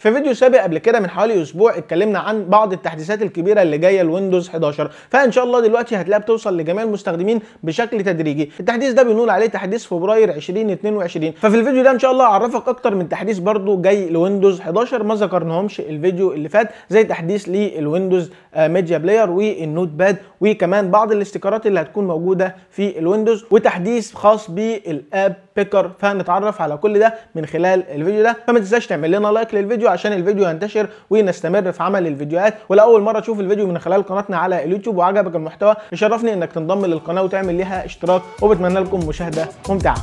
في فيديو سابق قبل كده من حوالي اسبوع اتكلمنا عن بعض التحديثات الكبيره اللي جايه لويندوز 11 فان شاء الله دلوقتي هتلاقيها بتوصل لجميع المستخدمين بشكل تدريجي التحديث ده بنقول عليه تحديث فبراير 2022 ففي الفيديو ده ان شاء الله اعرفك اكتر من تحديث برده جاي لويندوز 11 ما ذكرناهمش الفيديو اللي فات زي تحديث للويندوز ميديا بلاير والنوت باد وكمان بعض الاستيكرات اللي هتكون موجوده في الويندوز وتحديث خاص بالاب بيكر فهنتعرف على كل ده من خلال الفيديو ده فما تنساش تعمل لنا لايك للفيديو الفيديو عشان الفيديو ينتشر ونستمر في عمل الفيديوهات ولأول مرة تشوف الفيديو من خلال قناتنا على اليوتيوب وعجبك المحتوى يشرفني انك تنضم للقناة وتعمل لها اشتراك وبتمنى لكم مشاهدة ممتعة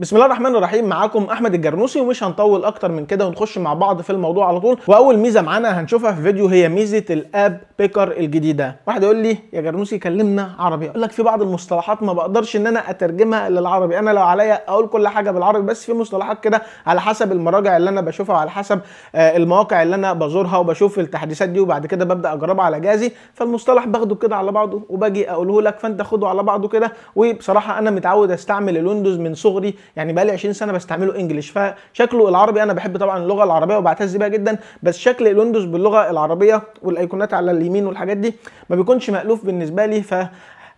بسم الله الرحمن الرحيم معاكم احمد الجرنوسي ومش هنطول اكتر من كده ونخش مع بعض في الموضوع على طول واول ميزه معانا هنشوفها في فيديو هي ميزه الاب بيكر الجديده واحد يقول لي يا جرنوسي كلمنا عربي اقول لك في بعض المصطلحات ما بقدرش ان انا اترجمها للعربي انا لو عليا اقول كل حاجه بالعربي بس في مصطلحات كده على حسب المراجع اللي انا بشوفها وعلى حسب آه، المواقع اللي انا بزورها وبشوف التحديثات دي وبعد كده ببدا اجربها على جهازي فالمصطلح باخده كده على بعضه وباجي اقوله لك فانت خده على بعضه كده وبصراحه انا متعود استعمل الويندوز من صغري يعني بقالي 20 سنه بستعمله انجلش فشكله العربي انا بحب طبعا اللغه العربيه وبعتز بيها جدا بس شكل الويندوز باللغه العربيه والايقونات على اليمين والحاجات دي ما بيكونش مألوف بالنسبه لي ف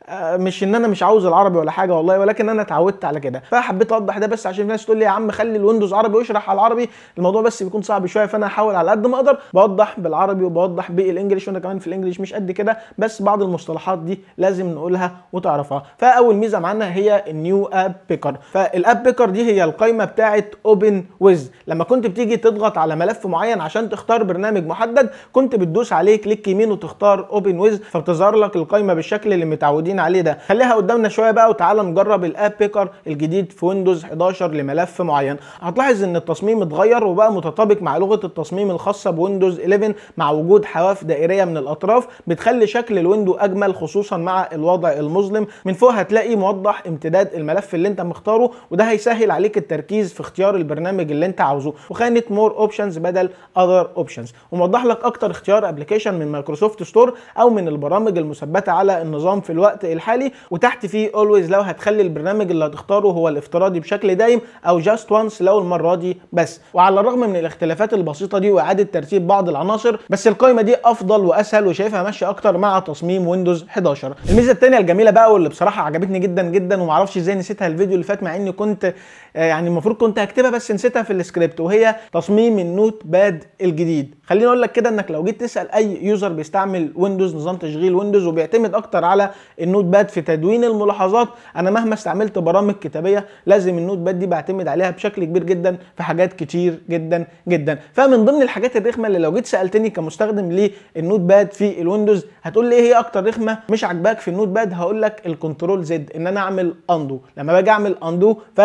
آه، مش ان انا مش عاوز العربي ولا حاجه والله ولكن انا اتعودت على كده فحبيت اوضح ده بس عشان الناس تقول لي يا عم خلي الويندوز عربي واشرح على العربي الموضوع بس بيكون صعب شويه فانا هحاول على قد ما اقدر بوضح بالعربي وبوضح بالانجلش وانا كمان في الانجليش مش قد كده بس بعض المصطلحات دي لازم نقولها وتعرفها فاول ميزه معانا هي النيو اب بيكر فالاب بيكر دي هي القائمه بتاعه اوبن ويز لما كنت بتيجي تضغط على ملف معين عشان تختار برنامج محدد كنت بتدوس عليه كليك يمين وتختار اوبن ويز فبتظهر لك القائمه بالشكل اللي متعودين متعودين عليه ده خليها قدامنا شويه بقى وتعالى نجرب الاب بيكر الجديد في ويندوز 11 لملف معين هتلاحظ ان التصميم اتغير وبقى متطابق مع لغه التصميم الخاصه بويندوز 11 مع وجود حواف دائريه من الاطراف بتخلي شكل الويندو اجمل خصوصا مع الوضع المظلم من فوق هتلاقي موضح امتداد الملف اللي انت مختاره وده هيسهل عليك التركيز في اختيار البرنامج اللي انت عاوزه وخانه مور اوبشنز بدل اذر اوبشنز وموضح لك اكتر اختيار ابلكيشن من مايكروسوفت ستور او من البرامج المثبته على النظام في الوقت الوقت الحالي وتحت فيه اولويز لو هتخلي البرنامج اللي هتختاره هو الافتراضي بشكل دايم او جاست وانس لو المره دي بس وعلى الرغم من الاختلافات البسيطه دي واعاده ترتيب بعض العناصر بس القائمه دي افضل واسهل وشايفها ماشيه اكتر مع تصميم ويندوز 11 الميزه الثانيه الجميله بقى واللي بصراحه عجبتني جدا جدا ومعرفش ازاي نسيتها الفيديو اللي فات مع اني كنت آه، يعني المفروض كنت هكتبها بس نسيتها في السكريبت وهي تصميم النوت باد الجديد خليني اقول لك كده انك لو جيت تسال اي يوزر بيستعمل ويندوز نظام تشغيل ويندوز وبيعتمد اكتر على النوت النوت باد في تدوين الملاحظات انا مهما استعملت برامج كتابيه لازم النوت باد دي بعتمد عليها بشكل كبير جدا في حاجات كتير جدا جدا فمن ضمن الحاجات الرخمه اللي لو جيت سالتني كمستخدم للنوت باد في الويندوز هتقول لي ايه هي اكتر رخمه مش عاجباك في النوت باد هقول لك الكنترول زد ان انا اعمل اندو لما باجي اعمل اندو ف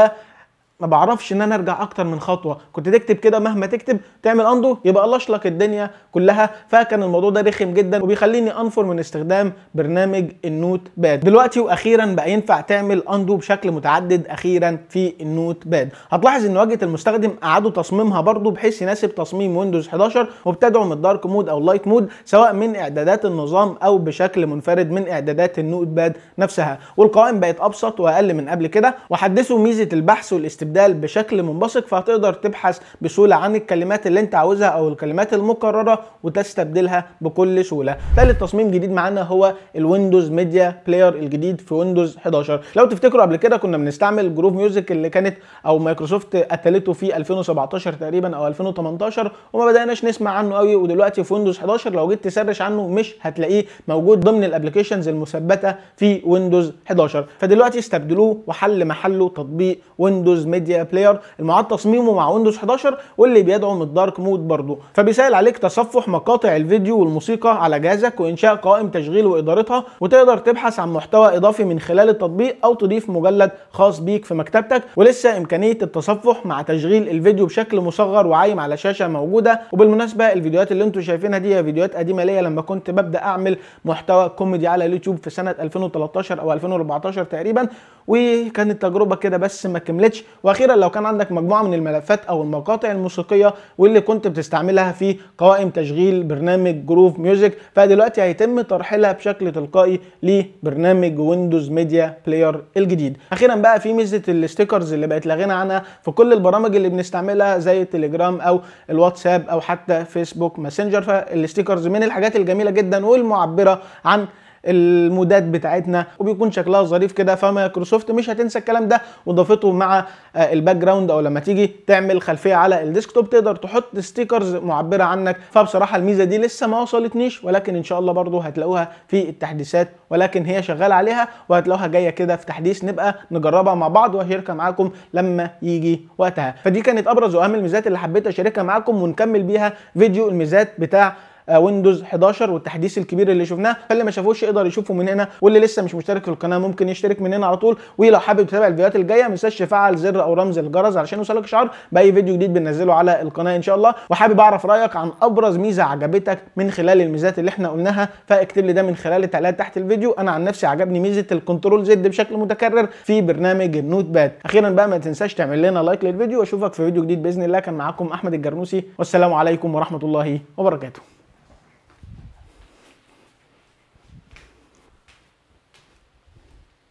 ما بعرفش ان انا ارجع اكتر من خطوه كنت تكتب كده مهما تكتب تعمل اندو يبقى لك الدنيا كلها فكان الموضوع ده رخم جدا وبيخليني انفر من استخدام برنامج النوت باد دلوقتي واخيرا بقى ينفع تعمل اندو بشكل متعدد اخيرا في النوت باد هتلاحظ ان واجهه المستخدم اعادوا تصميمها برضو بحيث يناسب تصميم ويندوز 11 وابتدعوا من الدارك مود او اللايت مود سواء من اعدادات النظام او بشكل منفرد من اعدادات النوت باد نفسها والقوائم بقت ابسط واقل من قبل كده وحدثوا ميزه البحث والاستبداد. الاستبدال بشكل منبثق فهتقدر تبحث بسهولة عن الكلمات اللي انت عاوزها او الكلمات المكررة وتستبدلها بكل سهولة ثالث تصميم جديد معانا هو الويندوز ميديا بلاير الجديد في ويندوز 11 لو تفتكروا قبل كده كنا بنستعمل جروف ميوزك اللي كانت او مايكروسوفت قتلته في 2017 تقريبا او 2018 وما بدأناش نسمع عنه قوي ودلوقتي في ويندوز 11 لو جيت تسرش عنه مش هتلاقيه موجود ضمن الابلكيشنز المثبتة في ويندوز 11 فدلوقتي استبدلوه وحل محله تطبيق ويندوز ميديا ميديا بلاير المعاد تصميمه مع ويندوز 11 واللي بيدعم الدارك مود برضه فبيسهل عليك تصفح مقاطع الفيديو والموسيقى على جهازك وانشاء قوائم تشغيل وادارتها وتقدر تبحث عن محتوى اضافي من خلال التطبيق او تضيف مجلد خاص بيك في مكتبتك ولسه امكانيه التصفح مع تشغيل الفيديو بشكل مصغر وعايم على شاشه موجوده وبالمناسبه الفيديوهات اللي انتم شايفينها دي هي فيديوهات قديمه ليا لما كنت ببدا اعمل محتوى كوميدي على اليوتيوب في سنه 2013 او 2014 تقريبا وكانت تجربه كده بس ما كملتش واخيرا لو كان عندك مجموعه من الملفات او المقاطع الموسيقيه واللي كنت بتستعملها في قوائم تشغيل برنامج جروف ميوزك فدلوقتي هيتم ترحيلها بشكل تلقائي لبرنامج ويندوز ميديا بلاير الجديد اخيرا بقى في ميزه الستيكرز اللي بقت لا غنى عنها في كل البرامج اللي بنستعملها زي التليجرام او الواتساب او حتى فيسبوك ماسنجر فالستيكرز من الحاجات الجميله جدا والمعبره عن المودات بتاعتنا وبيكون شكلها ظريف كده فمايكروسوفت مش هتنسى الكلام ده واضافته مع آه، الباك جراوند او لما تيجي تعمل خلفيه على الديسكتوب تقدر تحط ستيكرز معبره عنك فبصراحه الميزه دي لسه ما وصلتنيش ولكن ان شاء الله برضو هتلاقوها في التحديثات ولكن هي شغال عليها وهتلاقوها جايه كده في تحديث نبقى نجربها مع بعض واشاركها معاكم لما يجي وقتها فدي كانت ابرز واهم الميزات اللي حبيت اشاركها معاكم ونكمل بيها فيديو الميزات بتاع ويندوز آه، 11 والتحديث الكبير اللي شفناه فاللي ما شافوش يقدر يشوفه من هنا واللي لسه مش مشترك في القناه ممكن يشترك من هنا على طول ولو حابب تتابع الفيديوهات الجايه ما تنساش تفعل زر او رمز الجرس علشان يوصلك اشعار باي فيديو جديد بننزله على القناه ان شاء الله وحابب اعرف رايك عن ابرز ميزه عجبتك من خلال الميزات اللي احنا قلناها فاكتب لي ده من خلال التعليقات تحت الفيديو انا عن نفسي عجبني ميزه الكنترول زد بشكل متكرر في برنامج النوت باد اخيرا بقى ما تنساش تعمل لنا لايك للفيديو واشوفك في فيديو جديد باذن الله كان معاكم احمد الجرنوسي والسلام عليكم ورحمه الله وبركاته